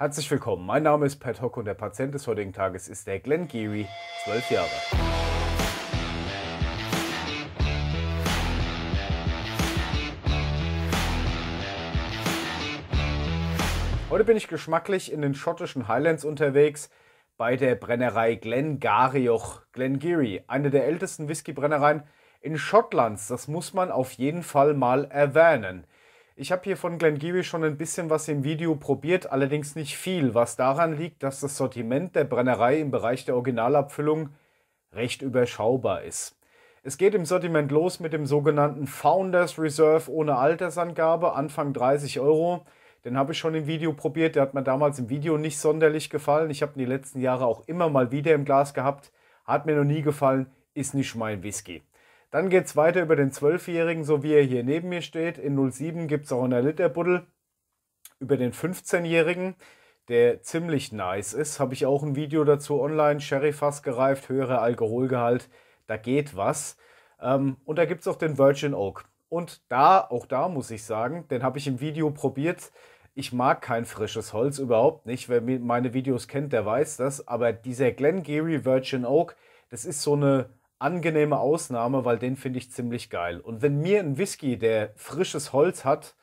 Herzlich willkommen, mein Name ist Pat Hock und der Patient des heutigen Tages ist der Glenn Geary, 12 Jahre. Heute bin ich geschmacklich in den schottischen Highlands unterwegs bei der Brennerei Glengarioch Glengeary, eine der ältesten Whiskybrennereien in Schottland. Das muss man auf jeden Fall mal erwähnen. Ich habe hier von Glengivi schon ein bisschen was im Video probiert, allerdings nicht viel, was daran liegt, dass das Sortiment der Brennerei im Bereich der Originalabfüllung recht überschaubar ist. Es geht im Sortiment los mit dem sogenannten Founders Reserve ohne Altersangabe, Anfang 30 Euro. Den habe ich schon im Video probiert, der hat mir damals im Video nicht sonderlich gefallen. Ich habe ihn die letzten Jahre auch immer mal wieder im Glas gehabt, hat mir noch nie gefallen, ist nicht mein Whisky. Dann geht es weiter über den 12-Jährigen, so wie er hier neben mir steht. In 07 gibt es auch in der Literbuddel. Über den 15-Jährigen, der ziemlich nice ist, habe ich auch ein Video dazu online. Sherry Fass gereift, höherer Alkoholgehalt, da geht was. Ähm, und da gibt es auch den Virgin Oak. Und da, auch da muss ich sagen, den habe ich im Video probiert. Ich mag kein frisches Holz überhaupt nicht. Wer meine Videos kennt, der weiß das. Aber dieser Glengarry Virgin Oak, das ist so eine angenehme Ausnahme, weil den finde ich ziemlich geil. Und wenn mir ein Whisky, der frisches Holz hat,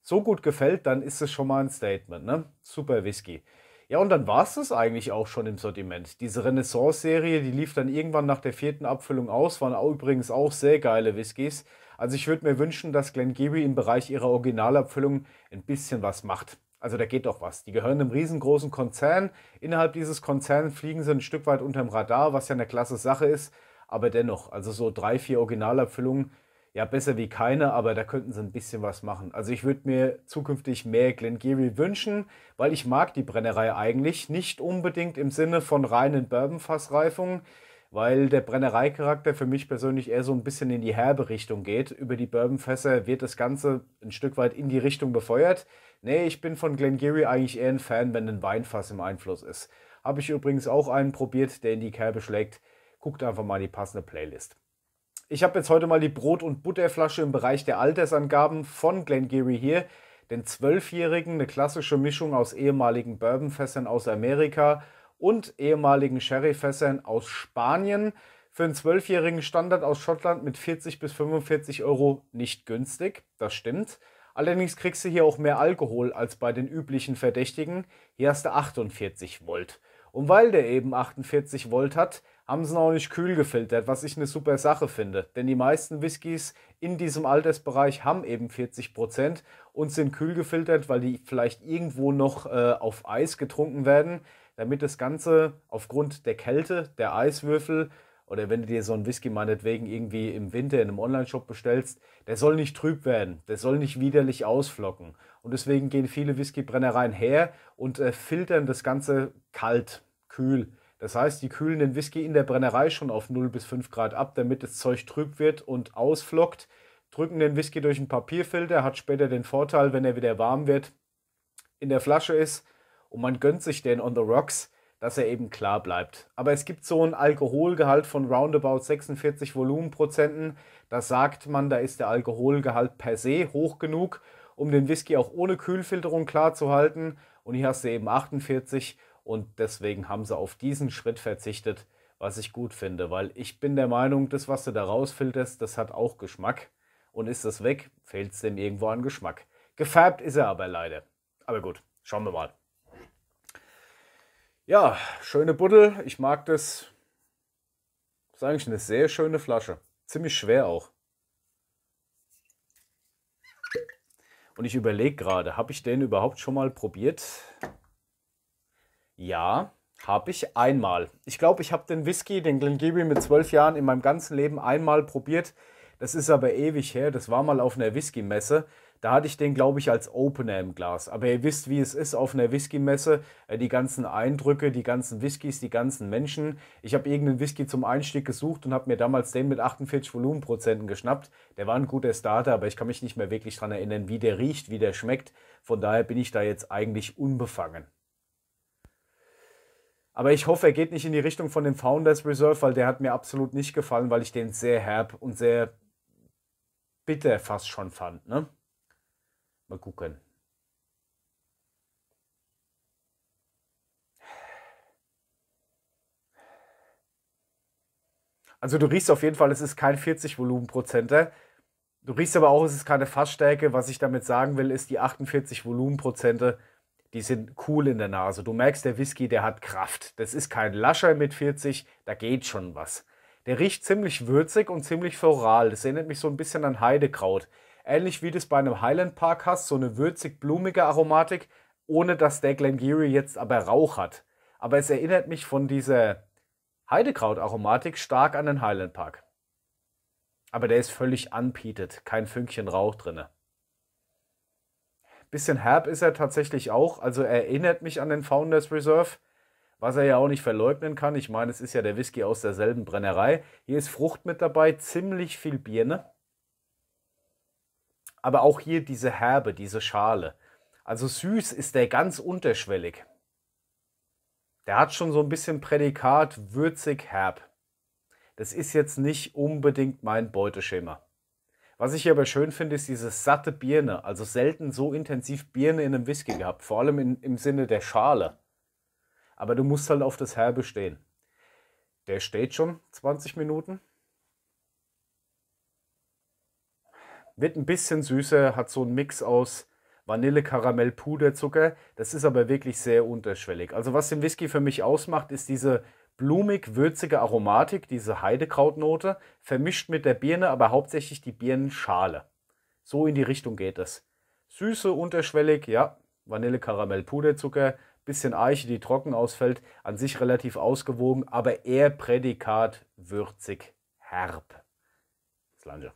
so gut gefällt, dann ist es schon mal ein Statement. Ne? Super Whisky. Ja, und dann war es das eigentlich auch schon im Sortiment. Diese Renaissance-Serie, die lief dann irgendwann nach der vierten Abfüllung aus, waren auch übrigens auch sehr geile Whiskys. Also ich würde mir wünschen, dass Gibby im Bereich ihrer Originalabfüllung ein bisschen was macht. Also da geht doch was. Die gehören einem riesengroßen Konzern. Innerhalb dieses Konzerns fliegen sie ein Stück weit unterm Radar, was ja eine klasse Sache ist. Aber dennoch, also so drei, vier Originalabfüllungen, ja besser wie keine, aber da könnten sie ein bisschen was machen. Also ich würde mir zukünftig mehr Glengarry wünschen, weil ich mag die Brennerei eigentlich nicht unbedingt im Sinne von reinen Bourbon-Fassreifungen weil der Brennereicharakter für mich persönlich eher so ein bisschen in die herbe Richtung geht. Über die Bourbonfässer wird das Ganze ein Stück weit in die Richtung befeuert. Nee, ich bin von Glengarry eigentlich eher ein Fan, wenn ein Weinfass im Einfluss ist. Habe ich übrigens auch einen probiert, der in die Kerbe schlägt. Guckt einfach mal die passende Playlist. Ich habe jetzt heute mal die Brot- und Butterflasche im Bereich der Altersangaben von Glengarry hier. Den Zwölfjährigen eine klassische Mischung aus ehemaligen Bourbonfässern aus Amerika und ehemaligen Sherry-Fässern aus Spanien. Für einen zwölfjährigen Standard aus Schottland mit 40 bis 45 Euro nicht günstig, das stimmt. Allerdings kriegst du hier auch mehr Alkohol als bei den üblichen Verdächtigen. Hier hast du 48 Volt. Und weil der eben 48 Volt hat, haben sie ihn auch nicht kühl gefiltert, was ich eine super Sache finde. Denn die meisten Whiskys in diesem Altersbereich haben eben 40% Prozent und sind kühl gefiltert, weil die vielleicht irgendwo noch äh, auf Eis getrunken werden damit das Ganze aufgrund der Kälte, der Eiswürfel oder wenn du dir so einen Whisky meinetwegen irgendwie im Winter in einem Onlineshop bestellst, der soll nicht trüb werden, der soll nicht widerlich ausflocken. Und deswegen gehen viele Whiskybrennereien her und äh, filtern das Ganze kalt, kühl. Das heißt, die kühlen den Whisky in der Brennerei schon auf 0 bis 5 Grad ab, damit das Zeug trüb wird und ausflockt, drücken den Whisky durch einen Papierfilter, hat später den Vorteil, wenn er wieder warm wird, in der Flasche ist und man gönnt sich den on the rocks, dass er eben klar bleibt. Aber es gibt so einen Alkoholgehalt von roundabout 46 Volumenprozenten. Da sagt man, da ist der Alkoholgehalt per se hoch genug, um den Whisky auch ohne Kühlfilterung klar zu halten. Und hier hast du eben 48 und deswegen haben sie auf diesen Schritt verzichtet, was ich gut finde, weil ich bin der Meinung, das, was du da rausfilterst, das hat auch Geschmack. Und ist das weg, fehlt es dem irgendwo an Geschmack. Gefärbt ist er aber leider. Aber gut, schauen wir mal. Ja, schöne Buddel. Ich mag das. Das ist eigentlich eine sehr schöne Flasche. Ziemlich schwer auch. Und ich überlege gerade, habe ich den überhaupt schon mal probiert? Ja, habe ich einmal. Ich glaube, ich habe den Whisky, den Glengibbey mit zwölf Jahren in meinem ganzen Leben einmal probiert. Das ist aber ewig her. Das war mal auf einer Whisky-Messe. Da hatte ich den, glaube ich, als Opener im Glas. Aber ihr wisst, wie es ist auf einer Whisky-Messe. Äh, die ganzen Eindrücke, die ganzen Whiskys, die ganzen Menschen. Ich habe irgendeinen Whisky zum Einstieg gesucht und habe mir damals den mit 48 Volumenprozenten geschnappt. Der war ein guter Starter, aber ich kann mich nicht mehr wirklich daran erinnern, wie der riecht, wie der schmeckt. Von daher bin ich da jetzt eigentlich unbefangen. Aber ich hoffe, er geht nicht in die Richtung von dem Founders Reserve, weil der hat mir absolut nicht gefallen, weil ich den sehr herb und sehr bitter fast schon fand. Ne? Mal gucken. Also du riechst auf jeden Fall, es ist kein 40 Volumenprozenter. Du riechst aber auch, es ist keine Fassstärke. Was ich damit sagen will, ist, die 48 Volumenprozente, die sind cool in der Nase. Du merkst, der Whisky, der hat Kraft. Das ist kein Lascher mit 40, da geht schon was. Der riecht ziemlich würzig und ziemlich floral. Das erinnert mich so ein bisschen an Heidekraut ähnlich wie das bei einem Highland Park hast, so eine würzig-blumige Aromatik, ohne dass der Glengarry jetzt aber Rauch hat. Aber es erinnert mich von dieser Heidekraut-Aromatik stark an den Highland Park. Aber der ist völlig anpietet, kein Fünkchen Rauch drinne. Bisschen herb ist er tatsächlich auch, also erinnert mich an den Founders Reserve, was er ja auch nicht verleugnen kann. Ich meine, es ist ja der Whisky aus derselben Brennerei. Hier ist Frucht mit dabei, ziemlich viel Birne. Aber auch hier diese Herbe, diese Schale. Also süß ist der ganz unterschwellig. Der hat schon so ein bisschen Prädikat würzig herb. Das ist jetzt nicht unbedingt mein Beuteschema. Was ich aber schön finde, ist diese satte Birne. Also selten so intensiv Birne in einem Whisky gehabt. Vor allem in, im Sinne der Schale. Aber du musst halt auf das Herbe stehen. Der steht schon 20 Minuten. wird ein bisschen süßer, hat so einen Mix aus Vanille, Karamell, Puderzucker. Das ist aber wirklich sehr unterschwellig. Also was den Whisky für mich ausmacht, ist diese blumig-würzige Aromatik, diese Heidekrautnote, vermischt mit der Birne, aber hauptsächlich die Birnenschale. So in die Richtung geht es. Süße, unterschwellig, ja, Vanille, Karamell, Puderzucker, bisschen Eiche, die trocken ausfällt, an sich relativ ausgewogen, aber eher Prädikat würzig herb. Slange.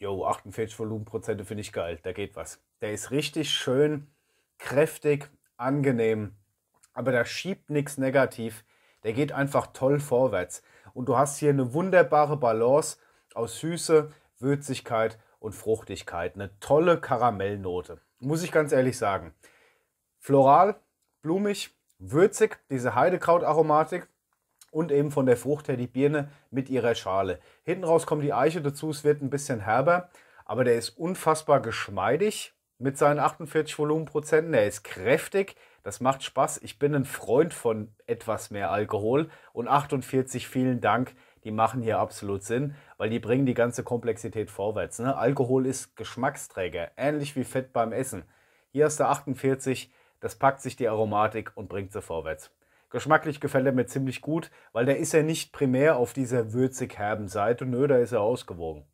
jo, 48 Volumenprozente finde ich geil, da geht was. Der ist richtig schön, kräftig, angenehm, aber da schiebt nichts negativ. Der geht einfach toll vorwärts. Und du hast hier eine wunderbare Balance aus Süße, Würzigkeit und Fruchtigkeit. Eine tolle Karamellnote, muss ich ganz ehrlich sagen. Floral, blumig, würzig, diese Heidekrautaromatik, und eben von der Frucht her die Birne mit ihrer Schale. Hinten raus kommt die Eiche dazu, es wird ein bisschen herber, aber der ist unfassbar geschmeidig mit seinen 48 Volumenprozenten, der ist kräftig, das macht Spaß. Ich bin ein Freund von etwas mehr Alkohol und 48, vielen Dank, die machen hier absolut Sinn, weil die bringen die ganze Komplexität vorwärts. Ne? Alkohol ist Geschmacksträger, ähnlich wie Fett beim Essen. Hier hast du 48, das packt sich die Aromatik und bringt sie vorwärts geschmacklich gefällt er mir ziemlich gut, weil der ist ja nicht primär auf dieser würzig-herben Seite. Nö, da ist er ausgewogen.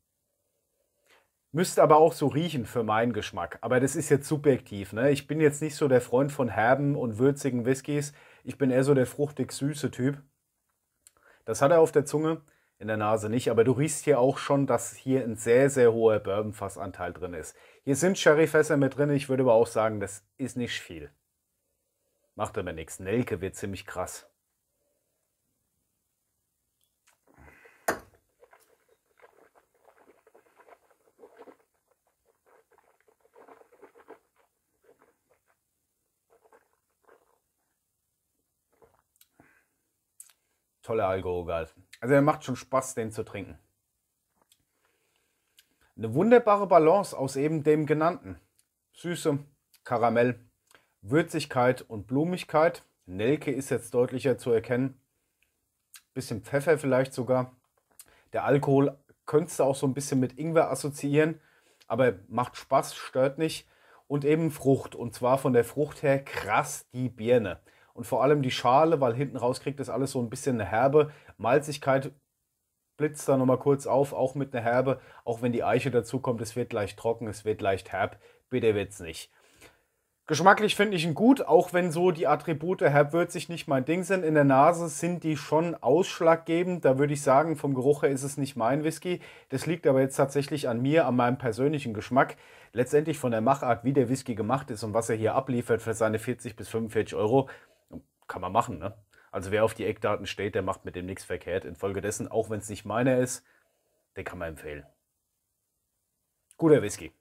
Müsste aber auch so riechen für meinen Geschmack. Aber das ist jetzt subjektiv. Ne? Ich bin jetzt nicht so der Freund von herben und würzigen Whiskys. Ich bin eher so der fruchtig-süße Typ. Das hat er auf der Zunge, in der Nase nicht. Aber du riechst hier auch schon, dass hier ein sehr, sehr hoher Bourbonfassanteil drin ist. Hier sind Sherryfässer mit drin. Ich würde aber auch sagen, das ist nicht viel. Macht aber nichts. Nelke wird ziemlich krass. Toller Alkoholgehalt. Also er macht schon Spaß, den zu trinken. Eine wunderbare Balance aus eben dem genannten. Süße, Karamell, Würzigkeit und Blumigkeit. Nelke ist jetzt deutlicher zu erkennen. Bisschen Pfeffer vielleicht sogar. Der Alkohol könntest du auch so ein bisschen mit Ingwer assoziieren, aber macht Spaß, stört nicht. Und eben Frucht. Und zwar von der Frucht her krass die Birne. Und vor allem die Schale, weil hinten raus kriegt das alles so ein bisschen eine herbe Malzigkeit. Blitzt da nochmal kurz auf, auch mit einer Herbe. Auch wenn die Eiche dazu kommt, es wird leicht trocken, es wird leicht herb. Bitte wird's nicht. Geschmacklich finde ich ihn gut, auch wenn so die Attribute herbwürzig nicht mein Ding sind. In der Nase sind die schon ausschlaggebend. Da würde ich sagen, vom Geruch her ist es nicht mein Whisky. Das liegt aber jetzt tatsächlich an mir, an meinem persönlichen Geschmack. Letztendlich von der Machart, wie der Whisky gemacht ist und was er hier abliefert für seine 40 bis 45 Euro, kann man machen. Ne? Also wer auf die Eckdaten steht, der macht mit dem nichts verkehrt. Infolgedessen, auch wenn es nicht meiner ist, den kann man empfehlen. Guter Whisky.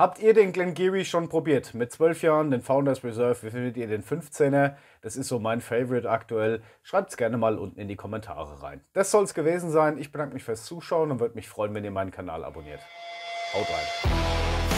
Habt ihr den Glengarry schon probiert? Mit 12 Jahren, den Founders Reserve, wie findet ihr den 15er? Das ist so mein Favorite aktuell. Schreibt es gerne mal unten in die Kommentare rein. Das soll es gewesen sein. Ich bedanke mich fürs Zuschauen und würde mich freuen, wenn ihr meinen Kanal abonniert. Haut rein!